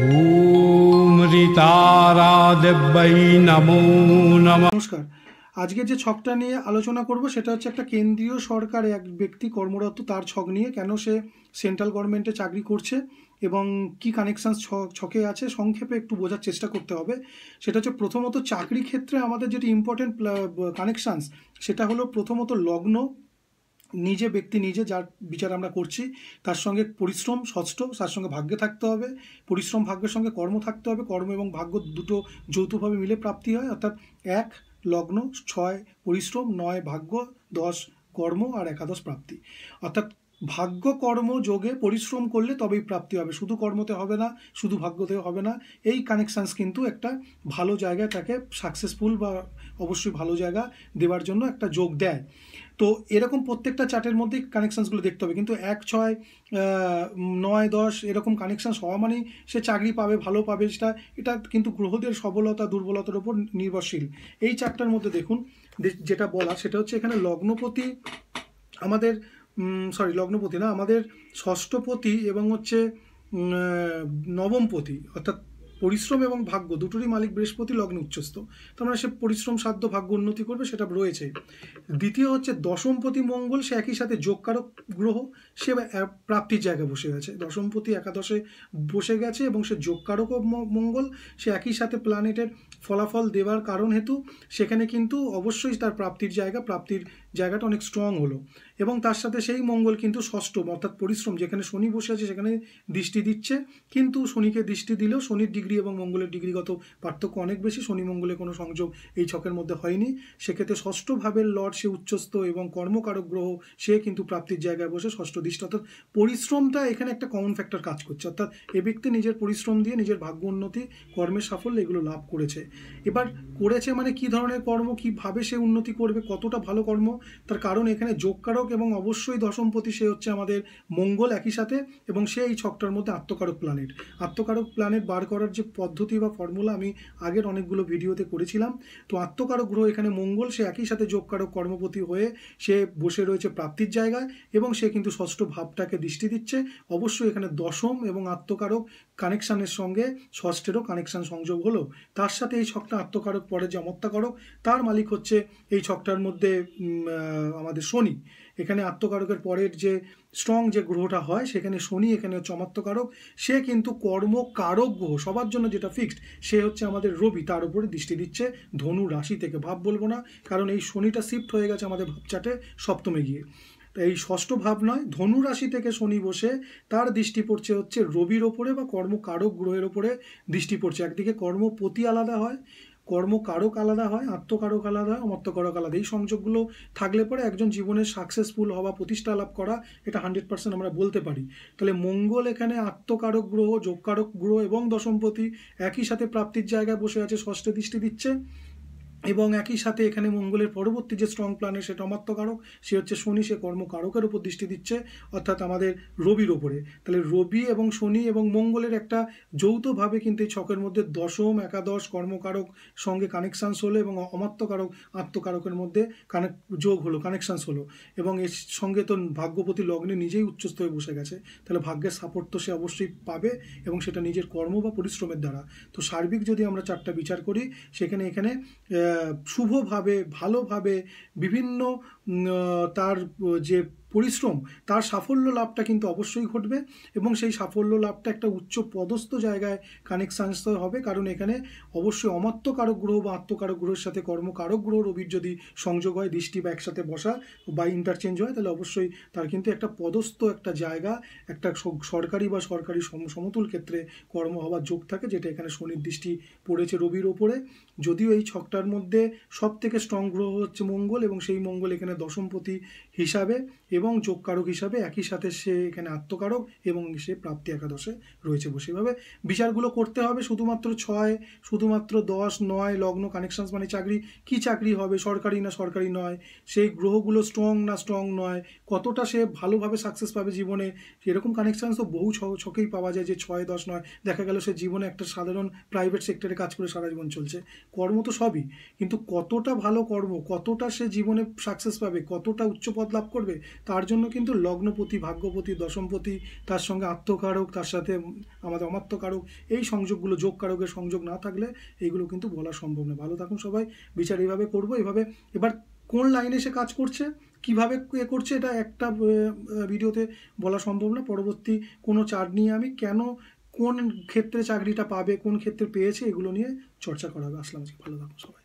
নমস্কার আজকে যে ছকটা নিয়ে আলোচনা করব সেটা হচ্ছে একটা কেন্দ্রীয় সরকার এক ব্যক্তি কর্মরত তার ছক নিয়ে কেন সে সেন্ট্রাল গভর্নমেন্টে চাকরি করছে এবং কি কানেকশানস ছকে আছে সংক্ষেপে একটু বোঝার চেষ্টা করতে হবে সেটা হচ্ছে প্রথমত চাকরি ক্ষেত্রে আমাদের যেটি ইম্পর্টেন্ট কানেকশানস সেটা হলো প্রথমত লগ্ন নিজে ব্যক্তি নিজে যার বিচার আমরা করছি তার সঙ্গে পরিশ্রম ষষ্ঠ তার সঙ্গে ভাগ্যে থাকতে হবে পরিশ্রম ভাগ্যের সঙ্গে কর্ম থাকতে হবে কর্ম এবং ভাগ্য দুটো যৌথভাবে মিলে প্রাপ্তি হয় অর্থাৎ এক লগ্ন ছয় পরিশ্রম নয় ভাগ্য দশ কর্ম আর একাদশ প্রাপ্তি অর্থাৎ ভাগ্য কর্ম যোগে পরিশ্রম করলে তবেই প্রাপ্তি হবে শুধু কর্মতে হবে না শুধু ভাগ্যতে হবে না এই কানেকশানস কিন্তু একটা ভালো জায়গায় তাকে সাকসেসফুল বা অবশ্যই ভালো জায়গা দেওয়ার জন্য একটা যোগ দেয় তো এরকম প্রত্যেকটা চার্টের মধ্যে কানেকশানসগুলো দেখতে হবে কিন্তু এক ছয় নয় দশ এরকম কানেকশানস হওয়া মানেই সে চাকরি পাবে ভালো পাবে সেটা এটা কিন্তু গ্রহদের সবলতা দুর্বলতার উপর নির্ভরশীল এই চারটার মধ্যে দেখুন যেটা বলা সেটা হচ্ছে এখানে লগ্নপতি আমাদের সরি লগ্নপতি না আমাদের ষষ্ঠপতি এবং হচ্ছে নবমপতি অর্থাৎ পরিশ্রম এবং ভাগ্য দুটোরই মালিক বৃহস্পতি লগ্নে উচ্চস্ত তার মানে সে পরিশ্রম সাধ্য ভাগ্য উন্নতি করবে সেটা রয়েছে দ্বিতীয় হচ্ছে দশমপতি মঙ্গল সে একই সাথে যোগকারক গ্রহ সে প্রাপ্তির জায়গায় বসে গেছে দশমপতি একাদশে বসে গেছে এবং সে যোগকারক মঙ্গল সে একই সাথে প্ল্যানেটের ফলাফল দেওয়ার কারণ হেতু সেখানে কিন্তু অবশ্যই তার প্রাপ্তির জায়গা প্রাপ্তির জায়গাটা অনেক স্ট্রং হলো এবং তার সাথে সেই মঙ্গল কিন্তু ষষ্ঠম অর্থাৎ পরিশ্রম যেখানে শনি বসে আছে সেখানে দৃষ্টি দিচ্ছে কিন্তু শনিকে দৃষ্টি দিলেও শনির ডিগ্রি এবং মঙ্গলের ডিগ্রিগত পার্থক্য অনেক বেশি শনি মঙ্গলে কোনো সংযোগ এই ছকের মধ্যে হয়নি সেক্ষেত্রে ষষ্ঠভাবে লর্ড সে উচ্চস্থ এবং কর্মকারক গ্রহ সে কিন্তু প্রাপ্তির জায়গায় বসে ষষ্ঠ দৃষ্টি অর্থাৎ পরিশ্রমটা এখানে একটা কমন ফ্যাক্টর কাজ করছে অর্থাৎ এ ব্যক্তি নিজের পরিশ্রম দিয়ে নিজের ভাগ্য উন্নতি কর্মের সাফল্য এগুলো লাভ করেছে এবার করেছে মানে কি ধরনের কর্ম কীভাবে সে উন্নতি করবে কতটা ভালো কর্ম তার কারণ এখানে যোগকারক এবং অবশ্যই দশমপতি সে হচ্ছে আমাদের মঙ্গল একই সাথে এবং সে এই ছকটার মধ্যে আত্মকারক প্ল্যানেট আত্মকারক প্ল্যানেট বার করার যে পদ্ধতি বা ফর্মুলা আমি আগের অনেকগুলো ভিডিওতে করেছিলাম তো আত্মকারক গ্রহ এখানে মঙ্গল সে একই সাথে যোগকারক কর্মপতি হয়ে সে বসে রয়েছে প্রাপ্তির জায়গায় এবং সে কিন্তু ষষ্ঠ ভাবটাকে দৃষ্টি দিচ্ছে অবশ্যই এখানে দশম এবং আত্মকারক কানেকশানের সঙ্গে ষষ্ঠেরও কানেকশান সংযোগ হলো তার সাথে এই ছকটা আত্মকারক পরে যে অমত্যাকারক তার মালিক হচ্ছে এই ছকটার মধ্যে আমাদের শনি এখানে আত্মকারকের পরের যে স্ট্রং যে গ্রহটা হয় সেখানে শনি এখানে হচ্ছে অমাত্যকারক সে কিন্তু কর্মকারক গ্রহ সবার জন্য যেটা ফিক্সড সে হচ্ছে আমাদের রবি তার উপরে দৃষ্টি দিচ্ছে ধনু রাশি থেকে ভাব বলবো না কারণ এই শনিটা শিফট হয়ে গেছে আমাদের ভাবচাটে সপ্তমে গিয়ে এই ষষ্ঠ ভাব নয় ধনু রাশি থেকে শনি বসে তার দৃষ্টি পড়ছে হচ্ছে রবির ওপরে বা কর্মকারক গ্রহের ওপরে দৃষ্টি পড়ছে একদিকে কর্মপতি আলাদা হয় কর্ম কারক আলাদা হয় আত্মকারক আলাদা হয় অমর্থকারক আলাদা এই সংযোগগুলো থাকলে পরে একজন জীবনের সাকসেসফুল হওয়া প্রতিষ্ঠা লাভ করা এটা হান্ড্রেড পার্সেন্ট আমরা বলতে পারি তাহলে মঙ্গল এখানে আত্মকারক গ্রহ যোগকারক গ্রহ এবং দশমপতি একই সাথে প্রাপ্তির জায়গায় বসে আছে ষষ্ঠ দৃষ্টি দিচ্ছে এবং একই সাথে এখানে মঙ্গলের পরবর্তী যে স্ট্রং প্ল্যানেট সেটা অমাত্মকারক সে হচ্ছে শনি সে কর্মকারকের উপর দৃষ্টি দিচ্ছে অর্থাৎ আমাদের রবির ওপরে তাহলে রবি এবং শনি এবং মঙ্গলের একটা যৌথভাবে কিন্তু এই ছকের মধ্যে দশম একাদশ কর্মকারক সঙ্গে কানেকশানস হলো এবং অমাত্মকারক আত্মকারকের মধ্যে কানেক যোগ হলো কানেকশানস হলো এবং এর সঙ্গে তো ভাগ্যপতি লগ্নে নিজেই উচ্চস্থ হয়ে বসে গেছে তাহলে ভাগ্যের সাপোর্ট তো সে অবশ্যই পাবে এবং সেটা নিজের কর্ম বা পরিশ্রমের দ্বারা তো সার্বিক যদি আমরা চারটা বিচার করি সেখানে এখানে শুভভাবে ভালোভাবে বিভিন্ন তার যে পরিশ্রম তার সাফল্য লাভটা কিন্তু অবশ্যই ঘটবে এবং সেই সাফল্য লাভটা একটা উচ্চ পদস্থ জায়গায় কানেকশানস হবে কারণ এখানে অবশ্যই কারক গ্রহ বা আত্মকারক গ্রহের সাথে কর্মকারক গ্রহ রবির যদি সংযোগ হয় দৃষ্টি বা একসাথে বসা বা ইন্টারচেঞ্জ হয় তাহলে অবশ্যই তার কিন্তু একটা পদস্থ একটা জায়গা একটা সরকারি বা সরকারি সমতুল ক্ষেত্রে কর্ম হওয়ার যোগ থাকে যেটা এখানে শনির দৃষ্টি পড়েছে রবির ওপরে যদিও এই ছকটার মধ্যে সব থেকে স্ট্রং গ্রহ হচ্ছে মঙ্গল এবং সেই মঙ্গল এখানে দশমপতি হিসাবে এবং এবং যোগকারক হিসাবে একই সাথে সে এখানে আত্মকারক এবং সে প্রাপ্তি একাদশে রয়েছে বসে এভাবে বিচারগুলো করতে হবে শুধুমাত্র ছয় শুধুমাত্র দশ নয় লগ্ন কানেকশানস মানে চাকরি কি চাকরি হবে সরকারি না সরকারি নয় সেই গ্রহগুলো স্ট্রং না স্ট্রং নয় কতটা সে ভালোভাবে সাকসেস পাবে জীবনে এরকম কানেকশানস তো বহু ছকেই পাওয়া যায় যে ছয় দশ নয় দেখা গেল সে জীবনে একটা সাধারণ প্রাইভেট সেক্টরে কাজ করে সারা জীবন চলছে কর্ম তো সবই কিন্তু কতটা ভালো কর্ম কতটা সে জীবনে সাকসেস পাবে কতটা উচ্চ পদ লাভ করবে তা তার জন্য কিন্তু লগ্নপতি ভাগ্যপতি দশমপতি তার সঙ্গে আত্মকারক তার সাথে আমাদের অমাত্মকারক এই সংযোগগুলো যোগকারকের সংযোগ না থাকলে এইগুলো কিন্তু বলা সম্ভব না ভালো থাকুন সবাই বিচার এইভাবে করবো এভাবে এবার কোন লাইনে সে কাজ করছে কিভাবে এ করছে এটা একটা ভিডিওতে বলা সম্ভব না পরবর্তী কোনো চার নিয়ে আমি কেন কোন ক্ষেত্রে চাকরিটা পাবে কোন ক্ষেত্রে পেয়েছে এগুলো নিয়ে চর্চা করা হবে আসলাম ভালো থাকুন সবাই